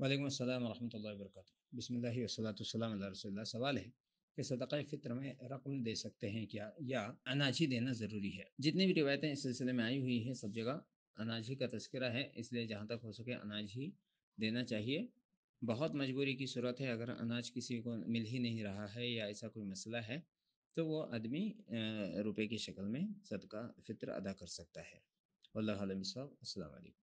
वालेकुम अस्सलाम वरम वबरकत बसमिल्लाम वसलाम रसोल्ला सवाल है कि सदक़ फ़ितर में रकम दे सकते हैं क्या या अनाज ही देना ज़रूरी है जितनी भी रिवायतें इस सिलसिले में आई हुई हैं सब जगह अनाज ही का तस्करा है इसलिए जहाँ तक हो सके अनाज ही देना चाहिए बहुत मजबूरी की सूरत है अगर अनाज किसी को मिल ही नहीं रहा है या ऐसा कोई मसला है तो वो आदमी रुपये की शक्ल में सदका फ़ितर अदा कर सकता है अल्लाह आलम साहब अलैक्म